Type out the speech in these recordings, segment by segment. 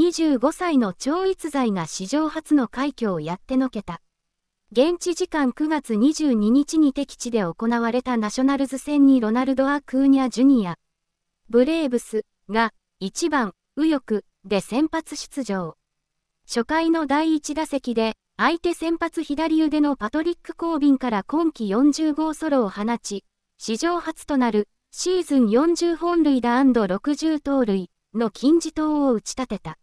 25歳の超逸材が史上初の快挙をやってのけた。現地時間9月22日に敵地で行われたナショナルズ戦にロナルド・ア・クーニャ・ジュニア、ブレーブスが1番、右翼で先発出場。初回の第1打席で、相手先発左腕のパトリック・コービンから今季40号ソロを放ち、史上初となるシーズン40本塁打 &60 盗塁の金字塔を打ち立てた。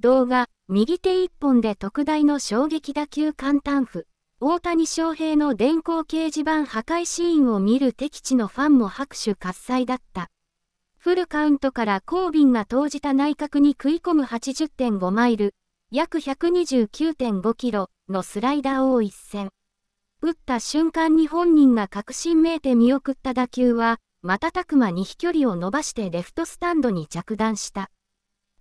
動画、右手一本で特大の衝撃打球簡単譜。大谷翔平の電光掲示板破壊シーンを見る敵地のファンも拍手喝采だった。フルカウントからコービンが投じた内角に食い込む80.5マイル、約129.5キロのスライダーを一戦。打った瞬間に本人が確信めいて見送った打球は、瞬く間に飛距離を伸ばしてレフトスタンドに着弾した。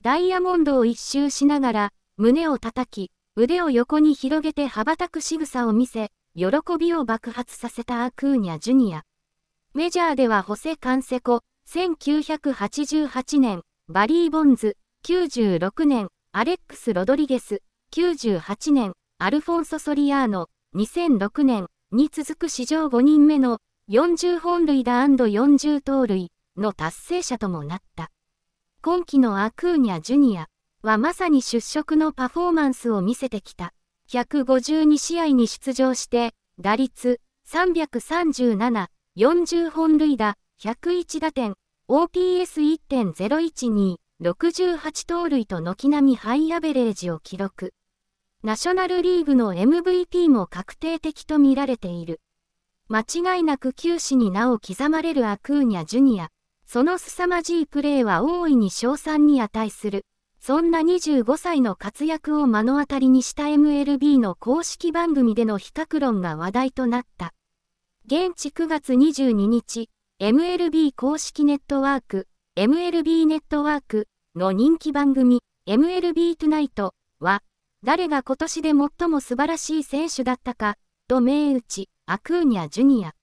ダイヤモンドを一周しながら、胸を叩き、腕を横に広げて羽ばたく仕草を見せ、喜びを爆発させたアクーニャ・ジュニア。メジャーではホセ・カンセコ、1988年、バリー・ボンズ、96年、アレックス・ロドリゲス、98年、アルフォンソ・ソリアーノ、2006年に続く史上5人目の40本塁打 &40 盗塁の達成者ともなった。今季のアクーニャ・ジュニアはまさに出色のパフォーマンスを見せてきた。152試合に出場して、打率337、40本塁打、101打点、OPS1.012、68盗塁と軒並みハイアベレージを記録。ナショナルリーグの MVP も確定的と見られている。間違いなく球史に名を刻まれるアクーニャ・ジュニア。その凄まじいプレーは大いに賞賛に値する。そんな25歳の活躍を目の当たりにした MLB の公式番組での比較論が話題となった。現地9月22日、MLB 公式ネットワーク、MLB ネットワークの人気番組、MLB トゥナイトは、誰が今年で最も素晴らしい選手だったか、と銘打ち、アクーニャ・ジュニア。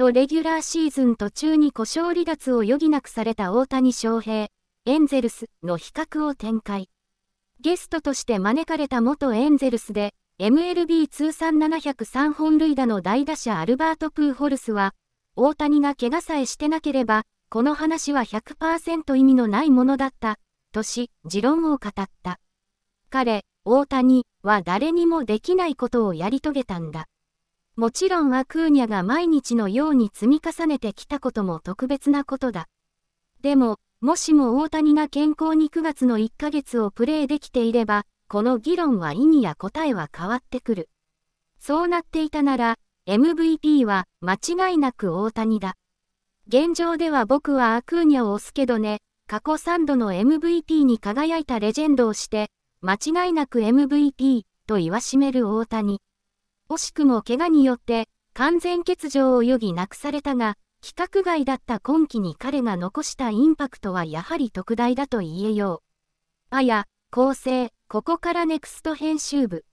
とレギュラーシーズン途中に故障離脱を余儀なくされた大谷翔平、エンゼルスの比較を展開。ゲストとして招かれた元エンゼルスで、MLB 通算703本塁打の大打者アルバート・プーホルスは、大谷が怪我さえしてなければ、この話は100%意味のないものだった、とし、持論を語った。彼、大谷は誰にもできないことをやり遂げたんだ。もちろんアクーニャが毎日のように積み重ねてきたことも特別なことだ。でも、もしも大谷が健康に9月の1ヶ月をプレーできていれば、この議論は意味や答えは変わってくる。そうなっていたなら、MVP は間違いなく大谷だ。現状では僕はアクーニャを押すけどね、過去3度の MVP に輝いたレジェンドをして、間違いなく MVP と言わしめる大谷。惜しくも怪我によって完全欠場を余儀なくされたが、規格外だった今季に彼が残したインパクトはやはり特大だと言えよう。あや、構成、ここからネクスト編集部。